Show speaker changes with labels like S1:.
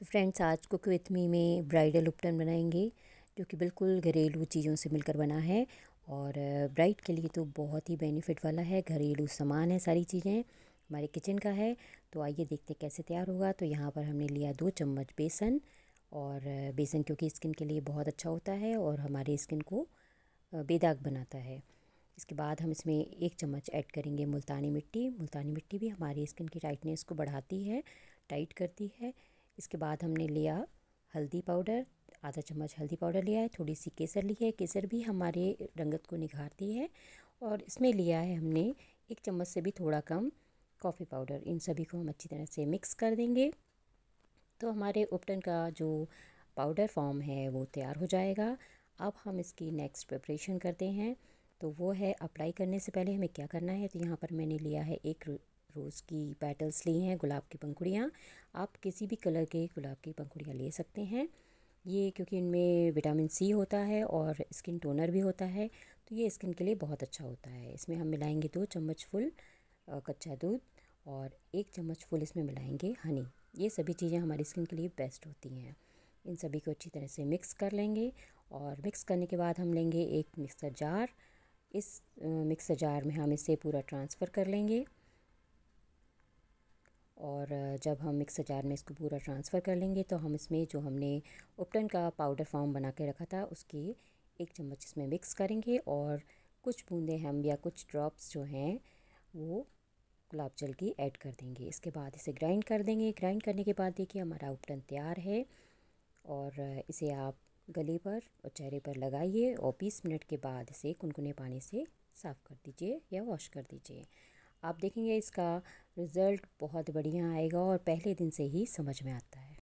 S1: तो फ्रेंड्स आज cook with me में ब्राइडल उपटन बनाएंगे जो कि बिल्कुल घरेलू चीज़ों से मिलकर बना है और ब्राइड के लिए तो बहुत ही बेनिफिट वाला है घरेलू सामान है सारी चीज़ें हमारे किचन का है तो आइए देखते कैसे तैयार होगा तो यहाँ पर हमने लिया दो चम्मच बेसन और बेसन क्योंकि स्किन के लिए बहुत अच्छा होता है और हमारे स्किन को बेदाग बनाता है इसके बाद हम इसमें एक चम्मच ऐड करेंगे मुल्तानी मिट्टी मुल्तानी मिट्टी भी हमारी स्किन की टाइटनेस को बढ़ाती है टाइट करती है इसके बाद हमने लिया हल्दी पाउडर आधा चम्मच हल्दी पाउडर लिया है थोड़ी सी केसर ली है केसर भी हमारे रंगत को निखारती है और इसमें लिया है हमने एक चम्मच से भी थोड़ा कम कॉफ़ी पाउडर इन सभी को हम अच्छी तरह से मिक्स कर देंगे तो हमारे उपटन का जो पाउडर फॉर्म है वो तैयार हो जाएगा अब हम इसकी नेक्स्ट प्रिपरेशन करते हैं तो वो है अप्लाई करने से पहले हमें क्या करना है तो यहाँ पर मैंने लिया है एक रोज़ की पेटल्स ली हैं गुलाब की पंखुड़ियाँ आप किसी भी कलर के गुलाब की पंखुड़ियाँ ले सकते हैं ये क्योंकि इनमें विटामिन सी होता है और स्किन टोनर भी होता है तो ये स्किन के लिए बहुत अच्छा होता है इसमें हम मिलाएंगे दो चम्मच फुल कच्चा दूध और एक चम्मच फुल इसमें मिलाएंगे हनी ये सभी चीज़ें हमारी स्किन के लिए बेस्ट होती हैं इन सभी को अच्छी तरह से मिक्स कर लेंगे और मिक्स करने के बाद हम लेंगे एक मिक्सर जार इस मिक्सर जार में हम इसे पूरा ट्रांसफ़र कर लेंगे और जब हम मिक्सर जार में इसको पूरा ट्रांसफ़र कर लेंगे तो हम इसमें जो हमने उपटन का पाउडर फॉर्म बना के रखा था उसकी एक चम्मच इसमें मिक्स करेंगे और कुछ बूंदे हम या कुछ ड्रॉप्स जो हैं वो गुलाब जल की ऐड कर देंगे इसके बाद इसे ग्राइंड कर देंगे ग्राइंड करने के बाद देखिए हमारा उपटन तैयार है और इसे आप गले पर और चेहरे पर लगाइए और बीस मिनट के बाद इसे कुनकुने पानी से साफ़ कर दीजिए या वॉश कर दीजिए आप देखेंगे इसका रिज़ल्ट बहुत बढ़िया आएगा और पहले दिन से ही समझ में आता है